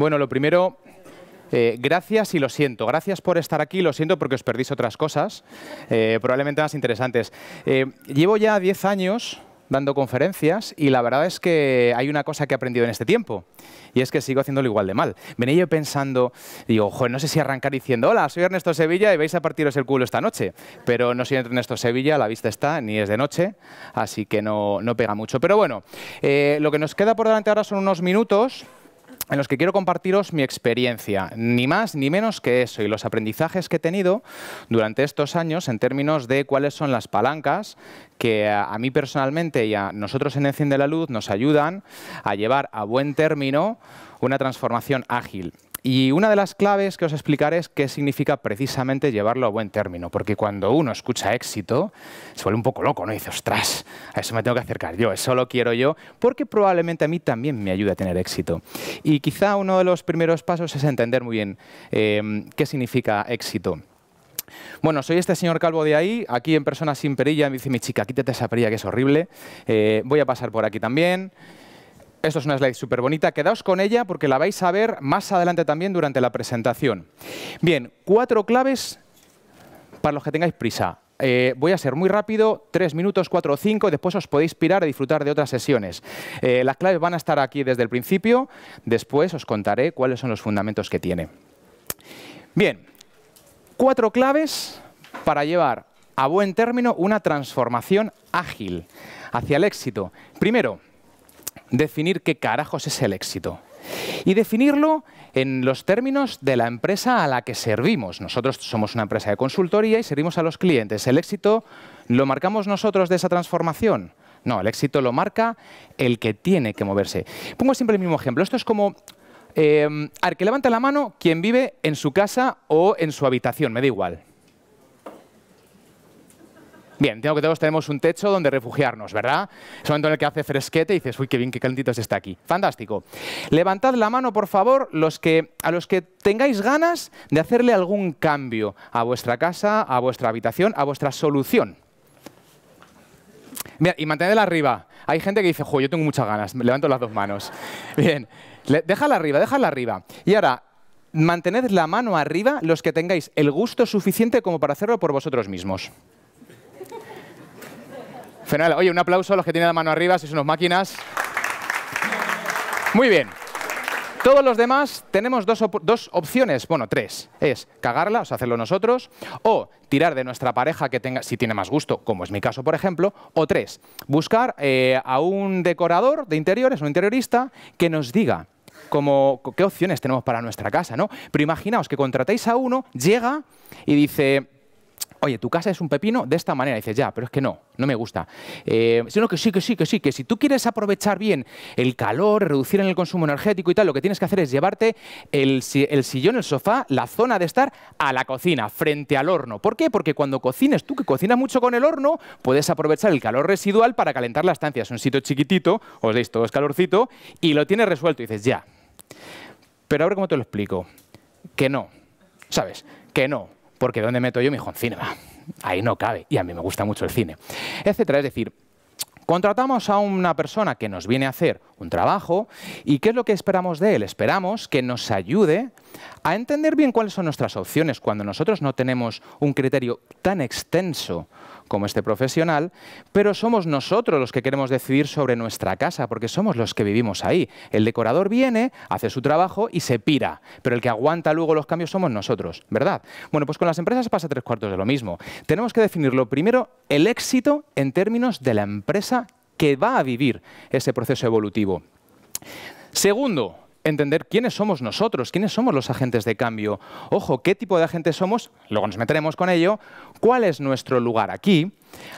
Bueno, lo primero, eh, gracias y lo siento. Gracias por estar aquí, lo siento porque os perdís otras cosas, eh, probablemente más interesantes. Eh, llevo ya 10 años dando conferencias y la verdad es que hay una cosa que he aprendido en este tiempo y es que sigo haciéndolo igual de mal. Venía yo pensando, digo, joder, no sé si arrancar diciendo, hola, soy Ernesto Sevilla y vais a partiros el culo esta noche, pero no soy Ernesto Sevilla, la vista está, ni es de noche, así que no, no pega mucho. Pero bueno, lo que nos queda por delante ahora son unos minutos en los que quiero compartiros mi experiencia, ni más ni menos que eso, y los aprendizajes que he tenido durante estos años en términos de cuáles son las palancas que a mí personalmente y a nosotros en Enciende la Luz nos ayudan a llevar a buen término una transformación ágil. Y una de las claves que os explicaré es qué significa precisamente llevarlo a buen término, porque cuando uno escucha éxito, se vuelve un poco loco, ¿no? Y dice, ostras, a eso me tengo que acercar yo, eso lo quiero yo, porque probablemente a mí también me ayude a tener éxito. Y quizá uno de los primeros pasos es entender muy bien em, qué significa éxito. Bueno, soy este señor calvo de ahí, aquí en persona sin perilla, me dice mi chica, quítate esa perilla que es horrible, eh, voy a pasar por aquí también, esto es una slide súper bonita. Quedaos con ella porque la vais a ver más adelante también durante la presentación. Bien, cuatro claves para los que tengáis prisa. Eh, voy a ser muy rápido, tres minutos, cuatro o cinco, y después os podéis pirar a disfrutar de otras sesiones. Eh, las claves van a estar aquí desde el principio, después os contaré cuáles son los fundamentos que tiene. Bien, cuatro claves para llevar a buen término una transformación ágil hacia el éxito. Primero, definir qué carajos es el éxito y definirlo en los términos de la empresa a la que servimos. Nosotros somos una empresa de consultoría y servimos a los clientes. ¿El éxito lo marcamos nosotros de esa transformación? No, el éxito lo marca el que tiene que moverse. Pongo siempre el mismo ejemplo. Esto es como... Eh, al que levanta la mano quien vive en su casa o en su habitación, me da igual. Bien, tengo que todos tenemos un techo donde refugiarnos, ¿verdad? Es el momento en el que hace fresquete y dices, uy, qué bien, qué calentito está aquí. Fantástico. Levantad la mano, por favor, los que, a los que tengáis ganas de hacerle algún cambio a vuestra casa, a vuestra habitación, a vuestra solución. Mira, y mantenedla arriba. Hay gente que dice, jo, yo tengo muchas ganas, levanto las dos manos. Bien, déjala arriba, déjala arriba. Y ahora, mantened la mano arriba los que tengáis el gusto suficiente como para hacerlo por vosotros mismos. Fenomenal. Oye, un aplauso a los que tienen la mano arriba, son unos máquinas. Muy bien. Todos los demás tenemos dos, opciones, bueno, tres. Es cagarla, o hacerlo nosotros, o tirar de nuestra pareja que tenga, si tiene más gusto, como es mi caso, por ejemplo, o tres, buscar eh, a un decorador de interiores, un interiorista, que nos diga qué opciones tenemos para nuestra casa, ¿no? Pero imaginaos que contratéis a uno, llega y dice, oye, tu casa es un pepino de esta manera. dices, ya, pero es que no, no me gusta. Eh, sino que sí, que sí, que sí, que si tú quieres aprovechar bien el calor, reducir en el consumo energético y tal, lo que tienes que hacer es llevarte el, sillón, el sofá, la zona de estar a la cocina, frente al horno. ¿Por qué? Porque cuando cocines tú, que cocinas mucho con el horno, puedes aprovechar el calor residual para calentar la estancia. Es un sitio chiquitito, os veis, todo es calorcito, y lo tienes resuelto. Y dices, ya. Pero ahora, ¿cómo te lo explico? Que no. ¿Sabes? Que no porque ¿dónde meto yo mi en cinema? Ahí no cabe, y a mí me gusta mucho el cine, etcétera. Es decir, contratamos a una persona que nos viene a hacer un trabajo y ¿qué es lo que esperamos de él? Esperamos que nos ayude a entender bien cuáles son nuestras opciones cuando nosotros no tenemos un criterio tan extenso como este profesional, pero somos nosotros los que queremos decidir sobre nuestra casa, porque somos los que vivimos ahí. El decorador viene, hace su trabajo y se pira, pero el que aguanta luego los cambios somos nosotros, ¿verdad? Bueno, pues con las empresas pasa tres cuartos de lo mismo. Tenemos que definirlo primero, el éxito en términos de la empresa que va a vivir ese proceso evolutivo. Segundo, entender quiénes somos nosotros, quiénes somos los agentes de cambio. Ojo, qué tipo de agentes somos, luego nos meteremos con ello, cuál es nuestro lugar aquí,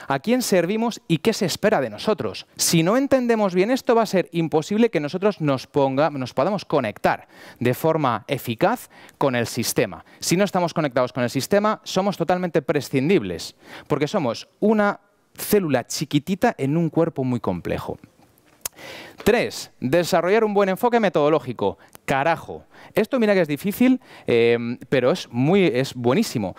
a quién servimos y qué se espera de nosotros. Si no entendemos bien esto, va a ser imposible que nosotros nos, nos podamos conectar de forma eficaz con el sistema. Si no estamos conectados con el sistema, somos totalmente prescindibles, porque somos una célula chiquitita en un cuerpo muy complejo. Tres, desarrollar un buen enfoque metodológico. Carajo. Esto mira que es difícil, eh, pero es, muy, es buenísimo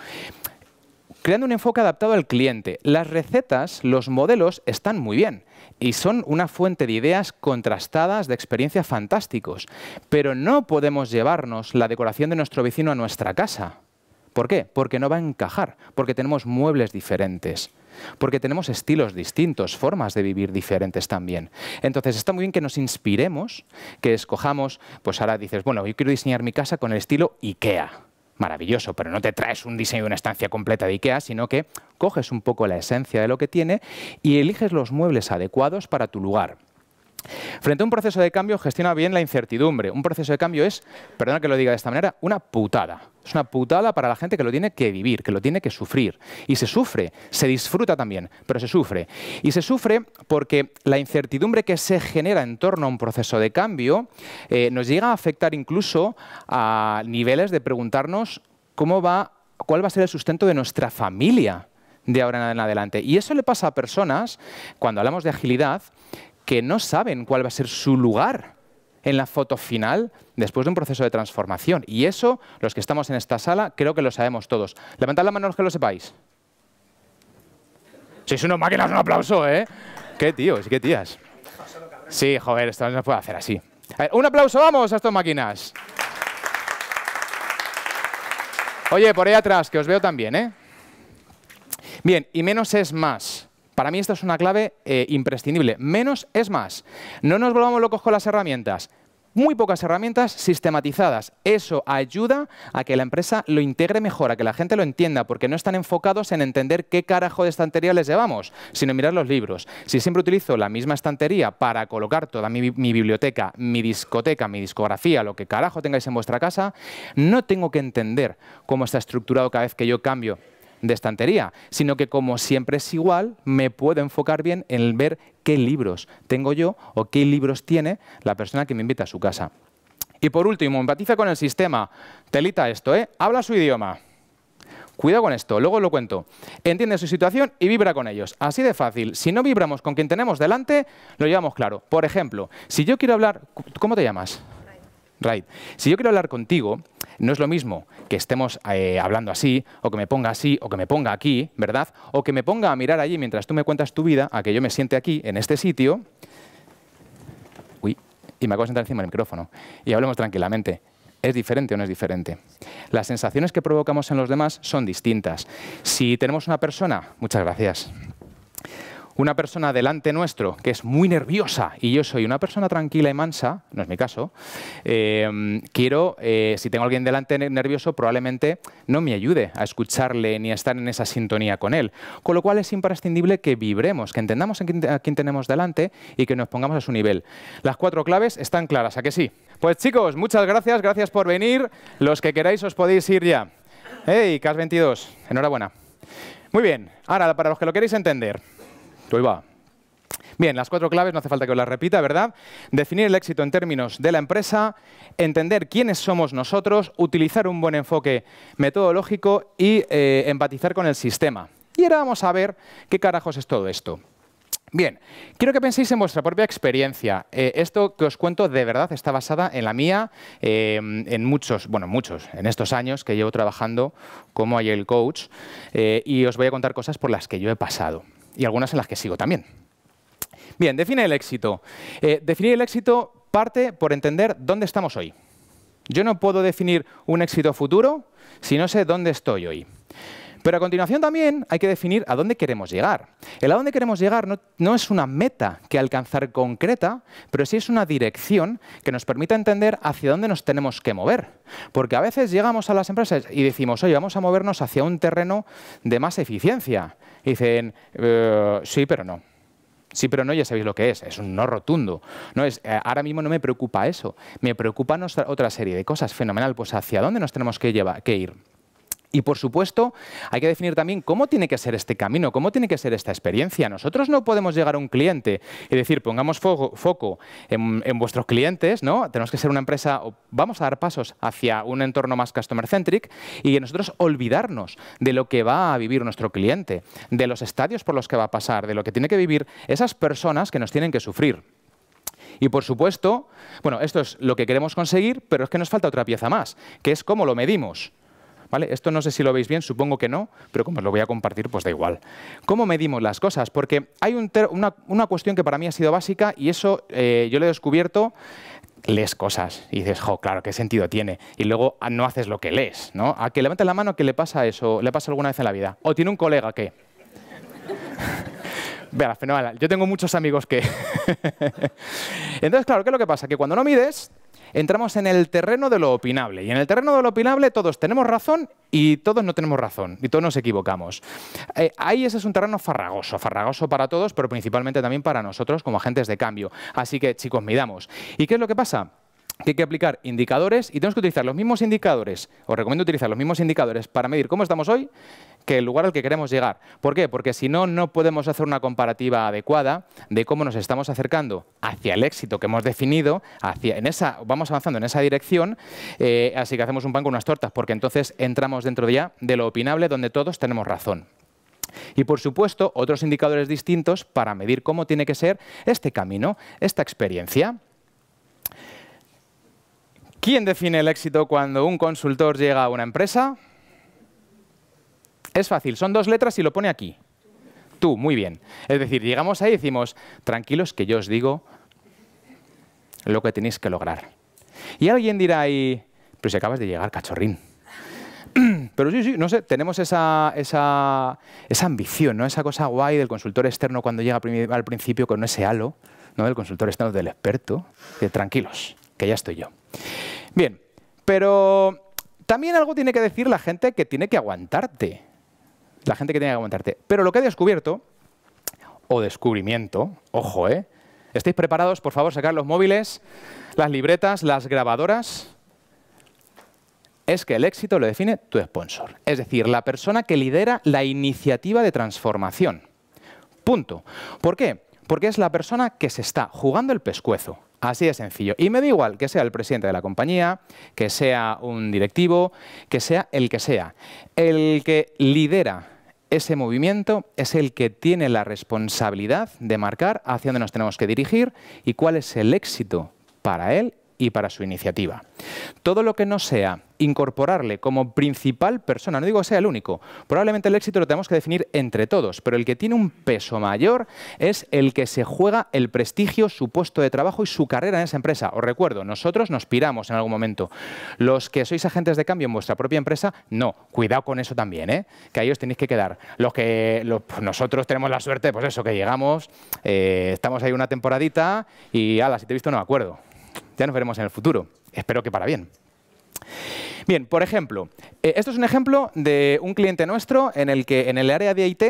creando un enfoque adaptado al cliente. Las recetas, los modelos están muy bien y son una fuente de ideas contrastadas, de experiencias fantásticos, pero no podemos llevarnos la decoración de nuestro vecino a nuestra casa. ¿Por qué? Porque no va a encajar, porque tenemos muebles diferentes porque tenemos estilos distintos, formas de vivir diferentes también. Entonces está muy bien que nos inspiremos, que escojamos, pues ahora dices, bueno, yo quiero diseñar mi casa con el estilo IKEA. Maravilloso, pero no te traes un diseño de una estancia completa de IKEA, sino que coges un poco la esencia de lo que tiene y eliges los muebles adecuados para tu lugar. Frente a un proceso de cambio gestiona bien la incertidumbre. Un proceso de cambio es, perdona que lo diga de esta manera, una putada. Es una putada para la gente que lo tiene que vivir, que lo tiene que sufrir. Y se sufre, se disfruta también, pero se sufre. Y se sufre porque la incertidumbre que se genera en torno a un proceso de cambio eh, nos llega a afectar incluso a niveles de preguntarnos cómo va, cuál va a ser el sustento de nuestra familia de ahora en adelante. Y eso le pasa a personas, cuando hablamos de agilidad, que no saben cuál va a ser su lugar en la foto final después de un proceso de transformación. Y eso, los que estamos en esta sala, creo que lo sabemos todos. Levantad la mano los que lo sepáis. Sois unos máquinas, un aplauso, ¿eh? Qué tíos, qué tías. Sí, joder, esto no se puede hacer así. un aplauso, vamos, a estas máquinas. Oye, por ahí atrás, que os veo también, ¿eh? Bien, y menos es más. Para mí esta es una clave eh, imprescindible. Menos es más. No nos volvamos locos con las herramientas muy pocas herramientas sistematizadas. Eso ayuda a que la empresa lo integre mejor, a que la gente lo entienda, porque no están enfocados en entender qué carajo de estantería les llevamos, sino mirar los libros. Si siempre utilizo la misma estantería para colocar toda mi biblioteca, mi discoteca, mi discografía, lo que carajo tengáis en vuestra casa, no tengo que entender cómo está estructurado cada vez que yo cambio de estantería, sino que como siempre es igual, me puedo enfocar bien en ver qué libros tengo yo o qué libros tiene la persona que me invita a su casa. Y por último, empatiza con el sistema. Telita esto, ¿eh? Habla su idioma. Cuidado con esto, luego lo cuento. Entiende su situación y vibra con ellos. Así de fácil. Si no vibramos con quien tenemos delante, lo llevamos claro. Por ejemplo, si yo quiero hablar... ¿Cómo te llamas? Right. Si yo quiero hablar contigo, no es lo mismo que estemos eh, hablando así, o que me ponga así, o que me ponga aquí, ¿verdad? O que me ponga a mirar allí mientras tú me cuentas tu vida, a que yo me siente aquí, en este sitio, uy, y me acabo de sentar encima del micrófono, y hablemos tranquilamente. ¿Es diferente o no es diferente? Las sensaciones que provocamos en los demás son distintas. Si tenemos una persona, muchas gracias una persona delante nuestro que es muy nerviosa y yo soy una persona tranquila y mansa, no es mi caso, eh, quiero, eh, si tengo a alguien delante nervioso, probablemente no me ayude a escucharle ni a estar en esa sintonía con él. Con lo cual es imprescindible que vibremos, que entendamos a quién tenemos delante y que nos pongamos a su nivel. Las cuatro claves están claras, ¿a que sí? Pues chicos, muchas gracias, gracias por venir. Los que queráis os podéis ir ya. ¡Hey, CAS 22! Enhorabuena. Muy bien, ahora para los que lo queréis entender, Bien, las cuatro claves, no hace falta que os las repita, ¿verdad? Definir el éxito en términos de la empresa, entender quiénes somos nosotros, utilizar un buen enfoque metodológico y eh, empatizar con el sistema. Y ahora vamos a ver qué carajos es todo esto. Bien, quiero que penséis en vuestra propia experiencia. Eh, esto que os cuento de verdad está basada en la mía, eh, en muchos, bueno, muchos, en estos años que llevo trabajando como Agile Coach, y os voy a contar cosas por las que yo he pasado y algunas en las que sigo también. Bien, define el éxito. Eh, definir el éxito parte por entender dónde estamos hoy. Yo no puedo definir un éxito futuro si no sé dónde estoy hoy. Pero a continuación también hay que definir a dónde queremos llegar. El a dónde queremos llegar no, es una meta que alcanzar concreta, pero sí es una dirección que nos permita entender hacia dónde nos tenemos que mover. Porque a veces llegamos a las empresas y decimos, oye, vamos a movernos hacia un terreno de más eficiencia. Y dicen, eh, sí, pero no. Sí, pero no, ya sabéis lo que es, es un no rotundo. No es, eh, ahora mismo no me preocupa eso, me preocupan otra serie de cosas. Fenomenal, pues ¿hacia dónde nos tenemos que, llevar, que ir? Y por supuesto, hay que definir también cómo tiene que ser este camino, cómo tiene que ser esta experiencia. Nosotros no podemos llegar a un cliente y decir, pongamos foco, en, en, vuestros clientes, ¿no? Tenemos que ser una empresa, vamos a dar pasos hacia un entorno más customer centric y nosotros olvidarnos de lo que va a vivir nuestro cliente, de los estadios por los que va a pasar, de lo que tiene que vivir esas personas que nos tienen que sufrir. Y por supuesto, bueno, esto es lo que queremos conseguir, pero es que nos falta otra pieza más, que es cómo lo medimos. Esto no sé si lo veis bien, supongo que no, pero como os lo voy a compartir, pues da igual. ¿Cómo medimos las cosas? Porque hay una, una, cuestión que para mí ha sido básica y eso eh, yo lo he descubierto lees cosas y dices, jo, claro, ¿qué sentido tiene? Y luego ah, no haces lo que lees, ¿no? A que levante la mano que le pasa eso, le pasa alguna vez en la vida. O tiene un colega que... Vea, fenomenal. Yo tengo muchos amigos que... Entonces, claro, ¿qué es lo que pasa? Que cuando no mides, entramos en el terreno de lo opinable. Y en el terreno de lo opinable todos tenemos razón y todos no tenemos razón, y todos nos equivocamos. Eh, ahí ese es un terreno farragoso, farragoso para todos, pero principalmente también para nosotros como agentes de cambio. Así que, chicos, midamos. ¿Y qué es lo que pasa? que hay que aplicar indicadores y tenemos que utilizar los mismos indicadores, os recomiendo utilizar los mismos indicadores para medir cómo estamos hoy que el lugar al que queremos llegar. ¿Por qué? Porque si no, no podemos hacer una comparativa adecuada de cómo nos estamos acercando hacia el éxito que hemos definido, hacia, en esa, vamos avanzando en esa dirección, eh, así que hacemos un pan con unas tortas, porque entonces entramos dentro ya de lo opinable donde todos tenemos razón. Y por supuesto, otros indicadores distintos para medir cómo tiene que ser este camino, esta experiencia. ¿Quién define el éxito cuando un consultor llega a una empresa? Es fácil, son dos letras y lo pone aquí. Tú, muy bien. Es decir, llegamos ahí y decimos, tranquilos que yo os digo lo que tenéis que lograr. Y alguien dirá ahí, pero si acabas de llegar, cachorrín. Pero sí, sí, no sé, tenemos esa, esa ambición, ¿no? Esa cosa guay del consultor externo cuando llega al principio con ese halo, ¿no? Del consultor externo, del experto. de tranquilos, que ya estoy yo. Bien, pero también algo tiene que decir la gente que tiene que aguantarte la gente que tiene que aguantarte. Pero lo que he descubierto, o descubrimiento, ojo, ¿eh? ¿Estáis preparados? Por favor, sacar los móviles, las libretas, las grabadoras. Es que el éxito lo define tu sponsor, es decir, la persona que lidera la iniciativa de transformación. Punto. ¿Por qué? Porque es la persona que se está jugando el pescuezo. Así de sencillo. Y me da igual que sea el presidente de la compañía, que sea un directivo, que sea el que sea. El que lidera ese movimiento es el que tiene la responsabilidad de marcar hacia dónde nos tenemos que dirigir y cuál es el éxito para él y para su iniciativa. Todo lo que no sea incorporarle como principal persona, no digo que sea el único, probablemente el éxito lo tenemos que definir entre todos, pero el que tiene un peso mayor es el que se juega el prestigio, su puesto de trabajo y su carrera en esa empresa. Os recuerdo, nosotros nos piramos en algún momento. Los que sois agentes de cambio en vuestra propia empresa, no. Cuidado con eso también, ¿eh? que ahí os tenéis que quedar. Los que pues nosotros tenemos la suerte, pues eso, que llegamos, eh, estamos ahí una temporadita y, ala, si te he visto no me acuerdo. Ya nos veremos en el futuro. Espero que para bien. Bien, por ejemplo, eh, esto es un ejemplo de un cliente nuestro en el que en el área de IT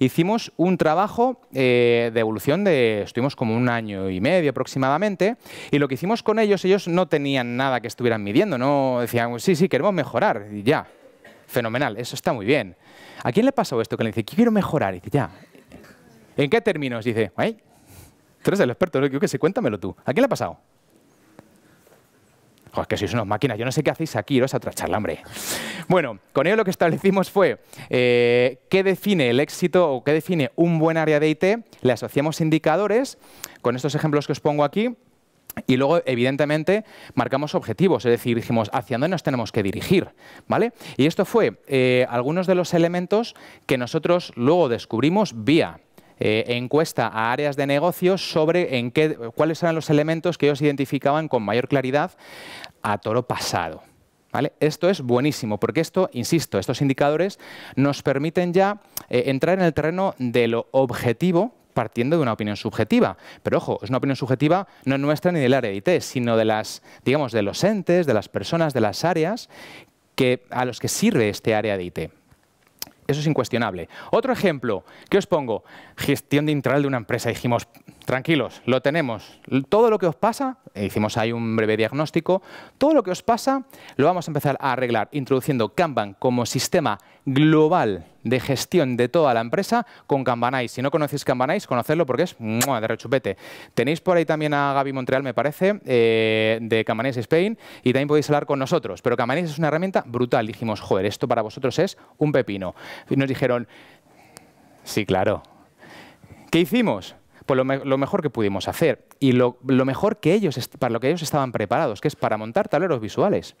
hicimos un trabajo eh, de evolución de, estuvimos como un año y medio aproximadamente, y lo que hicimos con ellos, ellos no tenían nada que estuvieran midiendo, no decían, sí, sí, queremos mejorar, y ya, fenomenal, eso está muy bien. ¿A quién le pasó esto? Que le dice, quiero mejorar, y dice, ya. ¿En qué términos? dice, ay, tú eres el experto, yo que sé, cuéntamelo tú. ¿A quién le ha pasado? que sois unos máquinas, yo no sé qué hacéis aquí, iros a otra charla, hombre. Bueno, con ello lo que establecimos fue eh, qué define el éxito o qué define un buen área de IT, le asociamos indicadores, con estos ejemplos que os pongo aquí, y luego, evidentemente, marcamos objetivos, es decir, dijimos hacia dónde nos tenemos que dirigir, ¿vale? Y esto fue eh, algunos de los elementos que nosotros luego descubrimos vía eh, encuesta a áreas de negocios sobre en qué, cuáles eran los elementos que ellos identificaban con mayor claridad a toro pasado. ¿Vale? Esto es buenísimo, porque esto, insisto, estos indicadores nos permiten ya eh, entrar en el terreno de lo objetivo partiendo de una opinión subjetiva. Pero ojo, es una opinión subjetiva no nuestra ni del área de IT, sino de las, digamos, de los entes, de las personas, de las áreas que, a los que sirve este área de IT. Eso es incuestionable. Otro ejemplo que os pongo, gestión de integral de una empresa. Dijimos, tranquilos, lo tenemos. Todo lo que os pasa, eh, hicimos ahí un breve diagnóstico, todo lo que os pasa lo vamos a empezar a arreglar introduciendo Kanban como sistema global de gestión de toda la empresa con Kanbanize. Si no conocéis Kanbanize, conocedlo porque es de rechupete. Tenéis por ahí también a Gaby Montreal, me parece, eh, de Kanbanize Spain y también podéis hablar con nosotros. Pero Kanbanize es una herramienta brutal. Dijimos, joder, esto para vosotros es un pepino. Y nos dijeron, sí, claro. ¿Qué hicimos? pues lo, mejor que pudimos hacer y lo, mejor que ellos, para lo que ellos estaban preparados, que es para montar tableros visuales,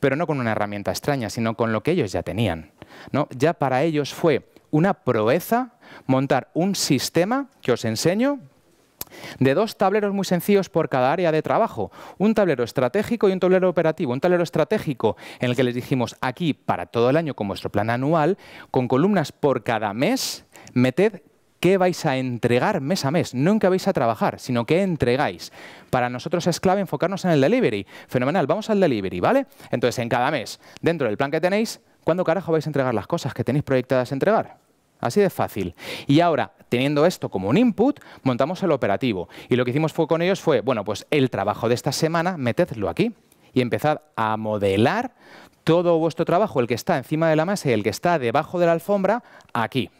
pero no con una herramienta extraña, sino con lo que ellos ya tenían. ¿no? Ya para ellos fue una proeza montar un sistema que os enseño de dos tableros muy sencillos por cada área de trabajo, un tablero estratégico y un tablero operativo. Un tablero estratégico en el que les dijimos aquí para todo el año con vuestro plan anual, con columnas por cada mes, meted qué vais a entregar mes a mes, no vais a trabajar, sino qué entregáis. Para nosotros es clave enfocarnos en el delivery. Fenomenal, vamos al delivery, ¿vale? Entonces, en cada mes, dentro del plan que tenéis, ¿cuándo carajo vais a entregar las cosas que tenéis proyectadas a entregar? Así de fácil. Y ahora, teniendo esto como un input, montamos el operativo. Y lo que hicimos fue con ellos fue, bueno, pues el trabajo de esta semana, metedlo aquí y empezad a modelar todo vuestro trabajo, el que está encima de la mesa y el que está debajo de la alfombra, aquí.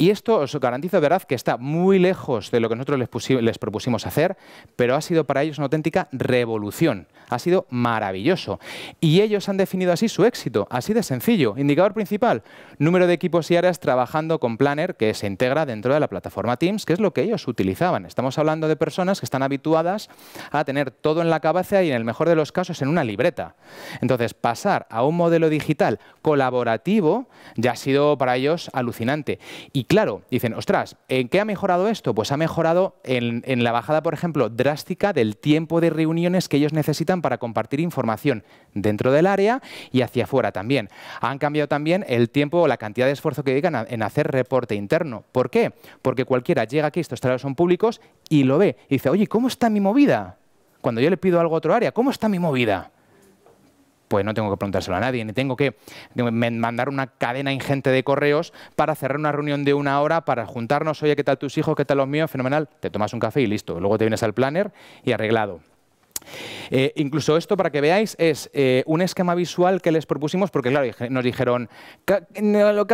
Y esto os garantizo de verdad que está muy lejos de lo que nosotros les, les propusimos hacer, pero ha sido para ellos una auténtica revolución. Ha sido maravilloso. Y ellos han definido así su éxito, así de sencillo. Indicador principal, número de equipos y áreas trabajando con Planner que se integra dentro de la plataforma Teams, que es lo que ellos utilizaban. Estamos hablando de personas que están habituadas a tener todo en la cabeza y en el mejor de los casos en una libreta. Entonces, pasar a un modelo digital colaborativo ya ha sido para ellos alucinante. Y claro, dicen, ostras, ¿en qué ha mejorado esto? Pues ha mejorado en, la bajada, por ejemplo, drástica del tiempo de reuniones que ellos necesitan para compartir información dentro del área y hacia afuera también. Han cambiado también el tiempo o la cantidad de esfuerzo que dedican en hacer reporte interno. ¿Por qué? Porque cualquiera llega aquí, estos trabajos son públicos, y lo ve. Y dice, oye, ¿cómo está mi movida? Cuando yo le pido algo a otro área, ¿cómo está mi movida? pues no tengo que preguntárselo a nadie, ni tengo que mandar una cadena ingente de correos para cerrar una reunión de una hora, para juntarnos, oye, ¿qué tal tus hijos? ¿Qué tal los míos? Fenomenal. Te tomas un café y listo. Luego te vienes al planner y arreglado. Eh, incluso esto, para que veáis, es eh, un esquema visual que les propusimos, porque claro, nos dijeron, lo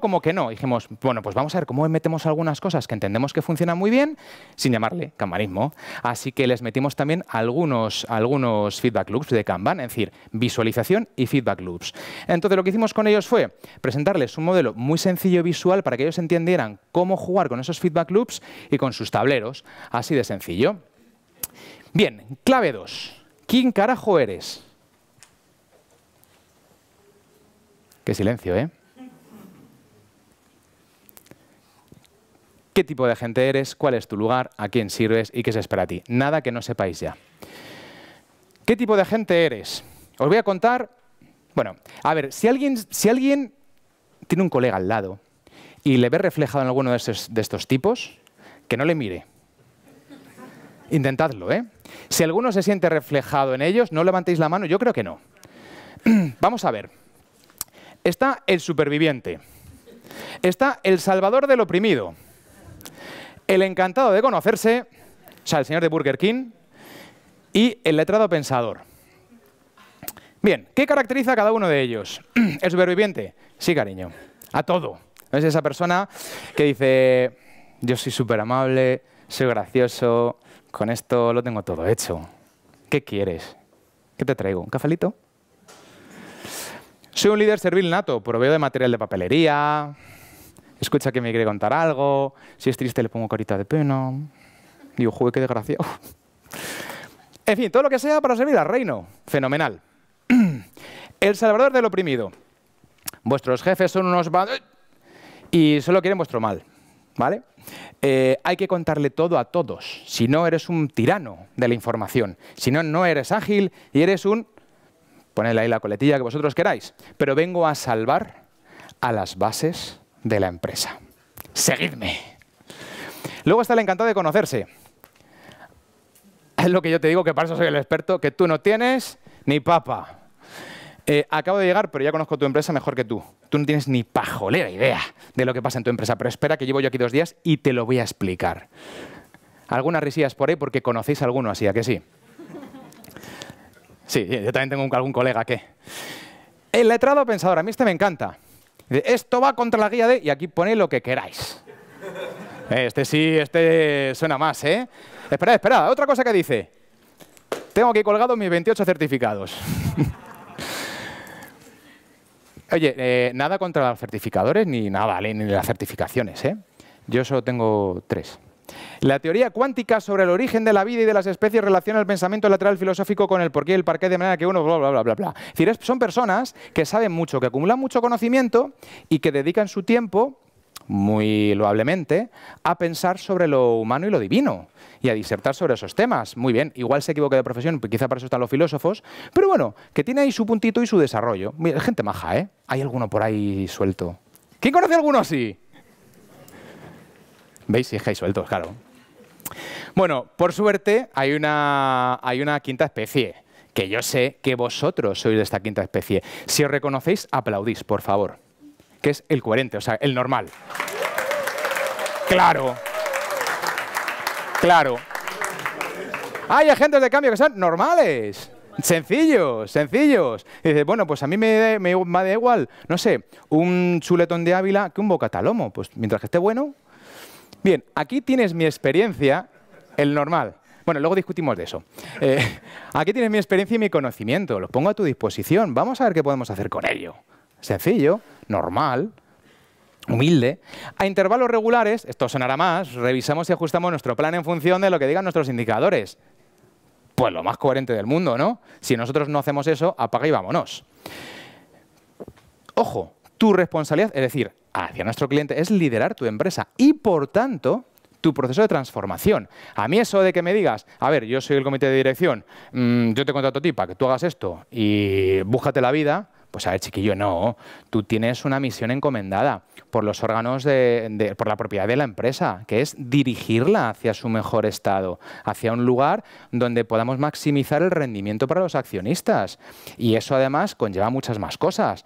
como que no. dijimos, bueno, pues vamos a ver cómo metemos algunas cosas que entendemos que funcionan muy bien, sin llamarle camarismo. Así que les metimos también algunos, algunos feedback loops de Kanban, es decir, visualización y feedback loops. Entonces lo que hicimos con ellos fue presentarles un modelo muy sencillo visual para que ellos entendieran cómo jugar con esos feedback loops y con sus tableros. Así de sencillo. Bien, clave 2. ¿Quién carajo eres? Qué silencio, ¿eh? ¿Qué tipo de gente eres? ¿Cuál es tu lugar? ¿A quién sirves? ¿Y qué se espera a ti? Nada que no sepáis ya. ¿Qué tipo de gente eres? Os voy a contar... Bueno, a ver, si alguien, si alguien tiene un colega al lado y le ve reflejado en alguno de de estos tipos, que no le mire, Intentadlo, ¿eh? Si alguno se siente reflejado en ellos, no levantéis la mano, yo creo que no. Vamos a ver. Está el superviviente. Está el salvador del oprimido. El encantado de conocerse, o sea, el señor de Burger King, y el letrado pensador. Bien, ¿qué caracteriza a cada uno de ellos? ¿El superviviente? Sí, cariño, a todo. Es esa persona que dice, yo soy súper amable, soy gracioso, con esto lo tengo todo hecho. ¿Qué quieres? ¿Qué te traigo? ¿Un cafelito? Soy un líder servil nato, proveo de material de papelería, escucha que me quiere contar algo, si es triste le pongo carita de pena. Digo, joder, qué desgraciado. En fin, todo lo que sea para servir al reino. Fenomenal. El salvador del oprimido. Vuestros jefes son unos... Y solo quieren vuestro mal. ¿Vale? Eh, hay que contarle todo a todos. Si no, eres un tirano de la información. Si no, no eres ágil y eres un... Ponedle ahí la coletilla que vosotros queráis. Pero vengo a salvar a las bases de la empresa. Seguidme. Luego está el encantado de conocerse. Es lo que yo te digo, que para eso soy el experto, que tú no tienes ni papa. Eh, acabo de llegar, pero ya conozco tu empresa mejor que tú. Tú no tienes ni pajolera idea de lo que pasa en tu empresa, pero espera que llevo yo aquí dos días y te lo voy a explicar. Algunas risillas por ahí porque conocéis alguno así, ¿a que sí? Sí, yo también tengo algún colega que... El letrado pensador, a mí este me encanta. Esto va contra la guía de... Y aquí pone lo que queráis. Eh, este sí, este suena más, ¿eh? Espera, espera, otra cosa que dice. Tengo aquí colgados mis 28 certificados. Oye, eh, nada contra los certificadores ni nada, ni las certificaciones. ¿eh? Yo solo tengo tres. La teoría cuántica sobre el origen de la vida y de las especies relaciona el pensamiento lateral filosófico con el porqué y el parqué de manera que uno bla bla bla bla bla. Es decir, son personas que saben mucho, que acumulan mucho conocimiento y que dedican su tiempo muy loablemente, a pensar sobre lo humano y lo divino y a disertar sobre esos temas. Muy bien, igual se equivoca de profesión, pues quizá para eso están los filósofos, pero bueno, que tiene ahí su puntito y su desarrollo. Gente maja, ¿eh? Hay alguno por ahí suelto. ¿Quién conoce a alguno así? ¿Veis? Si es que hay sueltos, claro. Bueno, por suerte hay una, hay una quinta especie, que yo sé que vosotros sois de esta quinta especie. Si os reconocéis, aplaudís, por favor que es el coherente, o sea, el normal. Claro. Claro. Hay agentes de cambio que son normales. Sencillos, sencillos. Y dices, bueno, pues a mí me, da igual, no sé, un chuletón de Ávila que un bocatalomo. Pues mientras que esté bueno. Bien, aquí tienes mi experiencia, el normal. Bueno, luego discutimos de eso. Eh, aquí tienes mi experiencia y mi conocimiento. Los pongo a tu disposición. Vamos a ver qué podemos hacer con ello sencillo, normal, humilde. A intervalos regulares, esto sonará más, revisamos y ajustamos nuestro plan en función de lo que digan nuestros indicadores. Pues lo más coherente del mundo, ¿no? Si nosotros no hacemos eso, apaga y vámonos. Ojo, tu responsabilidad, es decir, hacia nuestro cliente, es liderar tu empresa y, por tanto, tu proceso de transformación. A mí eso de que me digas, a ver, yo soy el comité de dirección, mm, yo te contrato a ti para que tú hagas esto y búscate la vida, pues a ver, chiquillo, no. Tú tienes una misión encomendada por los órganos de, por la propiedad de la empresa, que es dirigirla hacia su mejor estado, hacia un lugar donde podamos maximizar el rendimiento para los accionistas. Y eso además conlleva muchas más cosas.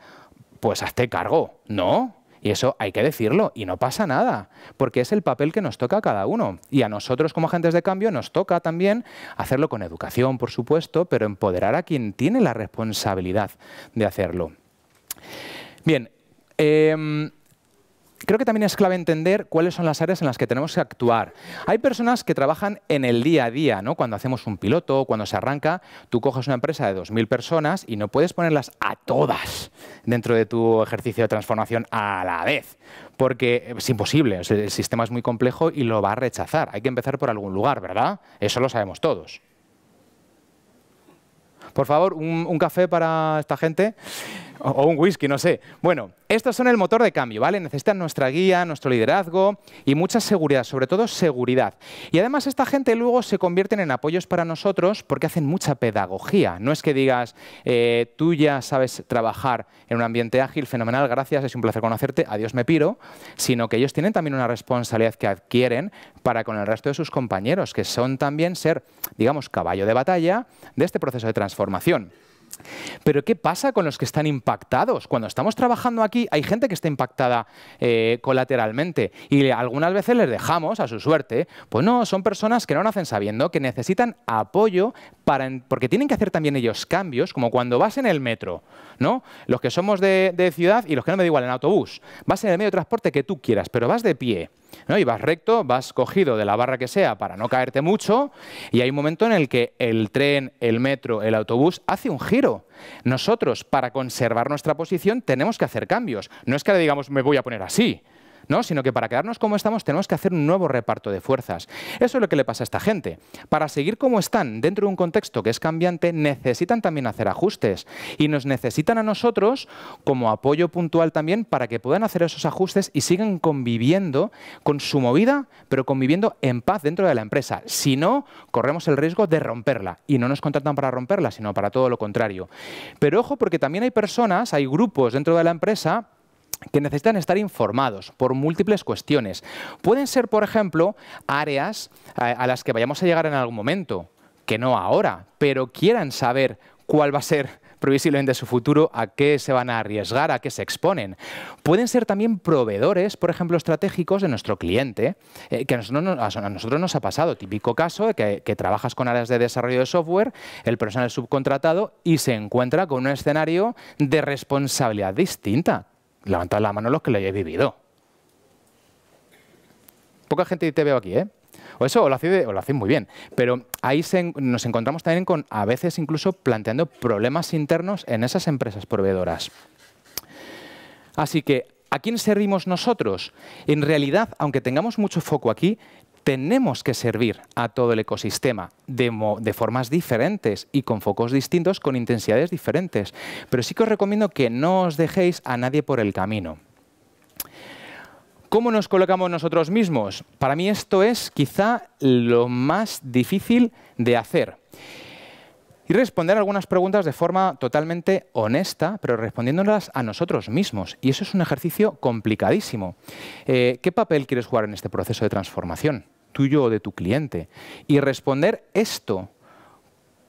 Pues hazte cargo, ¿no? Y eso hay que decirlo y no pasa nada, porque es el papel que nos toca a cada uno. Y a nosotros como agentes de cambio nos toca también hacerlo con educación, por supuesto, pero empoderar a quien tiene la responsabilidad de hacerlo. Bien, em, creo que también es clave entender cuáles son las áreas en las que tenemos que actuar. Hay personas que trabajan en el día a día, ¿no? Cuando hacemos un piloto, cuando se arranca, tú coges una empresa de 2.000 personas y no puedes ponerlas a todas dentro de tu ejercicio de transformación a la vez, porque es imposible, el sistema es muy complejo y lo va a rechazar. Hay que empezar por algún lugar, ¿verdad? Eso lo sabemos todos. Por favor, un, un café para esta gente o, un whisky, no sé. Bueno, estos son el motor de cambio, ¿vale? Necesitan nuestra guía, nuestro liderazgo y mucha seguridad, sobre todo seguridad. Y además esta gente luego se convierten en apoyos para nosotros porque hacen mucha pedagogía. No es que digas, eh, tú ya sabes trabajar en un ambiente ágil, fenomenal, gracias, es un placer conocerte, adiós me piro, sino que ellos tienen también una responsabilidad que adquieren para con el resto de sus compañeros, que son también ser, digamos, caballo de batalla de este proceso de transformación. Pero ¿qué pasa con los que están impactados? Cuando estamos trabajando aquí hay gente que está impactada eh, colateralmente y algunas veces les dejamos a su suerte. Pues no, son personas que no nacen sabiendo, que necesitan apoyo para, porque tienen que hacer también ellos cambios, como cuando vas en el metro, ¿no? Los que somos de, de ciudad y los que no me da igual en autobús. Vas en el medio de transporte que tú quieras, pero vas de pie y vas recto, vas cogido de la barra que sea para no caerte mucho, y hay un momento en el que el tren, el metro, el autobús hace un giro. Nosotros, para conservar nuestra posición, tenemos que hacer cambios. No es que le digamos, me voy a poner así, ¿no? sino que para quedarnos como estamos tenemos que hacer un nuevo reparto de fuerzas. Eso es lo que le pasa a esta gente. Para seguir como están dentro de un contexto que es cambiante, necesitan también hacer ajustes y nos necesitan a nosotros como apoyo puntual también para que puedan hacer esos ajustes y sigan conviviendo con su movida, pero conviviendo en paz dentro de la empresa. Si no, corremos el riesgo de romperla y no nos contratan para romperla, sino para todo lo contrario. Pero ojo porque también hay personas, hay grupos dentro de la empresa que necesitan estar informados por múltiples cuestiones. Pueden ser, por ejemplo, áreas eh, a, las que vayamos a llegar en algún momento, que no ahora, pero quieran saber cuál va a ser previsiblemente su futuro, a qué se van a arriesgar, a qué se exponen. Pueden ser también proveedores, por ejemplo, estratégicos de nuestro cliente, eh, que a nosotros, nos ha pasado. Típico caso de eh, que, trabajas con áreas de desarrollo de software, el personal subcontratado y se encuentra con un escenario de responsabilidad distinta levantad la mano los que lo hayáis vivido. Poca gente te veo aquí, ¿eh? O eso, o lo hacéis, muy bien. Pero ahí nos encontramos también con, a veces incluso, planteando problemas internos en esas empresas proveedoras. Así que, ¿a quién servimos nosotros? En realidad, aunque tengamos mucho foco aquí, tenemos que servir a todo el ecosistema de, formas diferentes y con focos distintos, con intensidades diferentes. Pero sí que os recomiendo que no os dejéis a nadie por el camino. ¿Cómo nos colocamos nosotros mismos? Para mí esto es quizá lo más difícil de hacer y responder algunas preguntas de forma totalmente honesta, pero respondiéndolas a nosotros mismos. Y eso es un ejercicio complicadísimo. Eh, ¿Qué papel quieres jugar en este proceso de transformación, tuyo o de tu cliente? Y responder esto